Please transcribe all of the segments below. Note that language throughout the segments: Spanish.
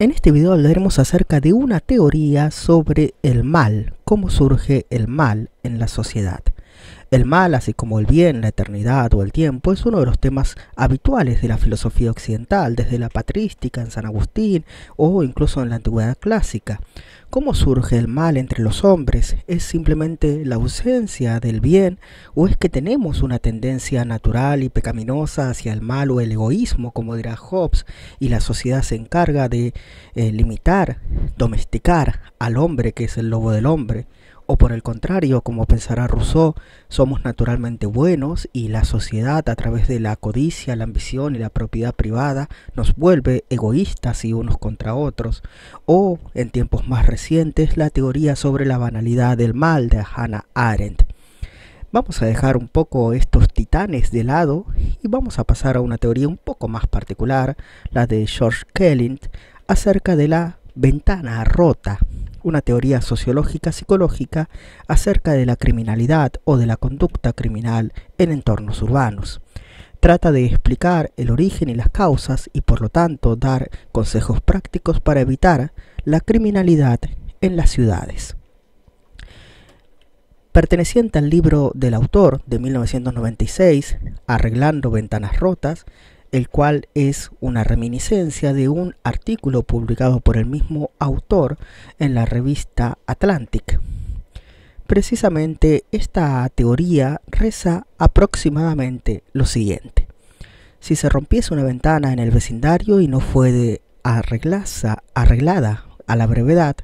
En este video hablaremos acerca de una teoría sobre el mal, cómo surge el mal en la sociedad. El mal, así como el bien, la eternidad o el tiempo, es uno de los temas habituales de la filosofía occidental, desde la patrística en San Agustín o incluso en la antigüedad clásica. ¿Cómo surge el mal entre los hombres? ¿Es simplemente la ausencia del bien o es que tenemos una tendencia natural y pecaminosa hacia el mal o el egoísmo, como dirá Hobbes, y la sociedad se encarga de eh, limitar, domesticar al hombre que es el lobo del hombre? O por el contrario, como pensará Rousseau, somos naturalmente buenos y la sociedad a través de la codicia, la ambición y la propiedad privada nos vuelve egoístas y unos contra otros. O, en tiempos más recientes, la teoría sobre la banalidad del mal de Hannah Arendt. Vamos a dejar un poco estos titanes de lado y vamos a pasar a una teoría un poco más particular, la de George Kelling, acerca de la ventana rota una teoría sociológica psicológica acerca de la criminalidad o de la conducta criminal en entornos urbanos. Trata de explicar el origen y las causas y por lo tanto dar consejos prácticos para evitar la criminalidad en las ciudades. Perteneciente al libro del autor de 1996, Arreglando Ventanas Rotas, el cual es una reminiscencia de un artículo publicado por el mismo autor en la revista Atlantic. Precisamente esta teoría reza aproximadamente lo siguiente. Si se rompiese una ventana en el vecindario y no fue arreglada a la brevedad,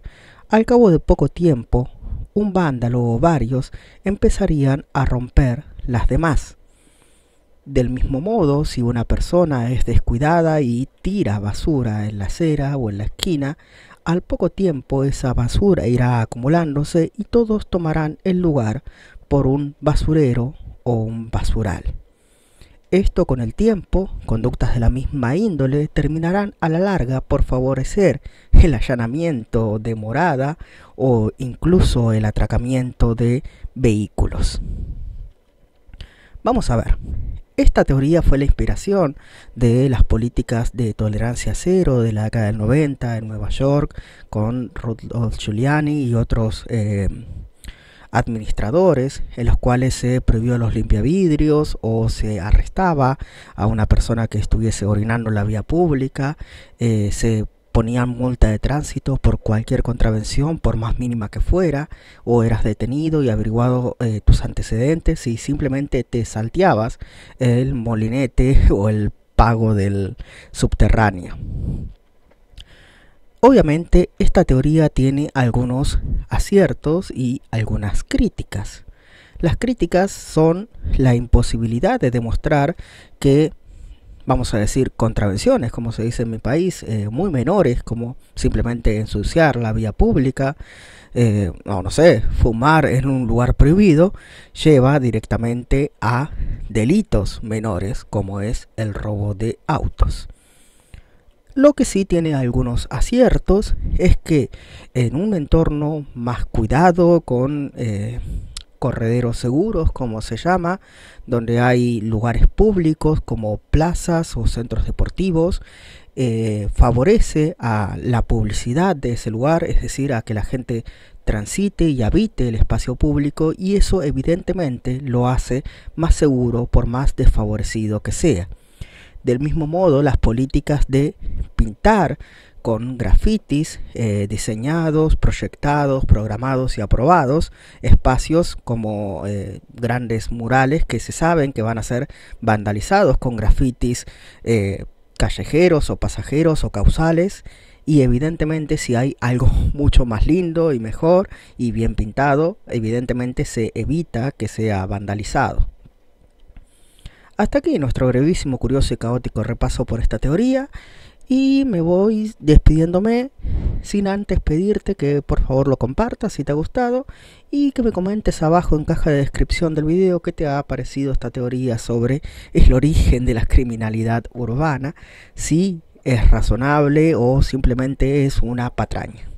al cabo de poco tiempo, un vándalo o varios empezarían a romper las demás del mismo modo, si una persona es descuidada y tira basura en la acera o en la esquina, al poco tiempo esa basura irá acumulándose y todos tomarán el lugar por un basurero o un basural. Esto con el tiempo, conductas de la misma índole terminarán a la larga por favorecer el allanamiento de morada o incluso el atracamiento de vehículos. Vamos a ver, esta teoría fue la inspiración de las políticas de tolerancia cero de la década del 90 en Nueva York con Rudolf Giuliani y otros eh, administradores en los cuales se prohibió los limpiavidrios o se arrestaba a una persona que estuviese orinando la vía pública, eh, se ponían multa de tránsito por cualquier contravención, por más mínima que fuera, o eras detenido y averiguado eh, tus antecedentes y simplemente te salteabas el molinete o el pago del subterráneo. Obviamente esta teoría tiene algunos aciertos y algunas críticas. Las críticas son la imposibilidad de demostrar que vamos a decir, contravenciones, como se dice en mi país, eh, muy menores, como simplemente ensuciar la vía pública, eh, o no sé, fumar en un lugar prohibido, lleva directamente a delitos menores, como es el robo de autos. Lo que sí tiene algunos aciertos es que en un entorno más cuidado, con eh, correderos seguros, como se llama, donde hay lugares públicos como plazas o centros deportivos, eh, favorece a la publicidad de ese lugar, es decir, a que la gente transite y habite el espacio público y eso evidentemente lo hace más seguro por más desfavorecido que sea. Del mismo modo, las políticas de pintar con grafitis eh, diseñados, proyectados, programados y aprobados, espacios como eh, grandes murales que se saben que van a ser vandalizados con grafitis eh, callejeros o pasajeros o causales. Y evidentemente si hay algo mucho más lindo y mejor y bien pintado, evidentemente se evita que sea vandalizado. Hasta aquí nuestro brevísimo, curioso y caótico repaso por esta teoría. Y me voy despidiéndome sin antes pedirte que por favor lo compartas si te ha gustado y que me comentes abajo en caja de descripción del video qué te ha parecido esta teoría sobre el origen de la criminalidad urbana, si es razonable o simplemente es una patraña.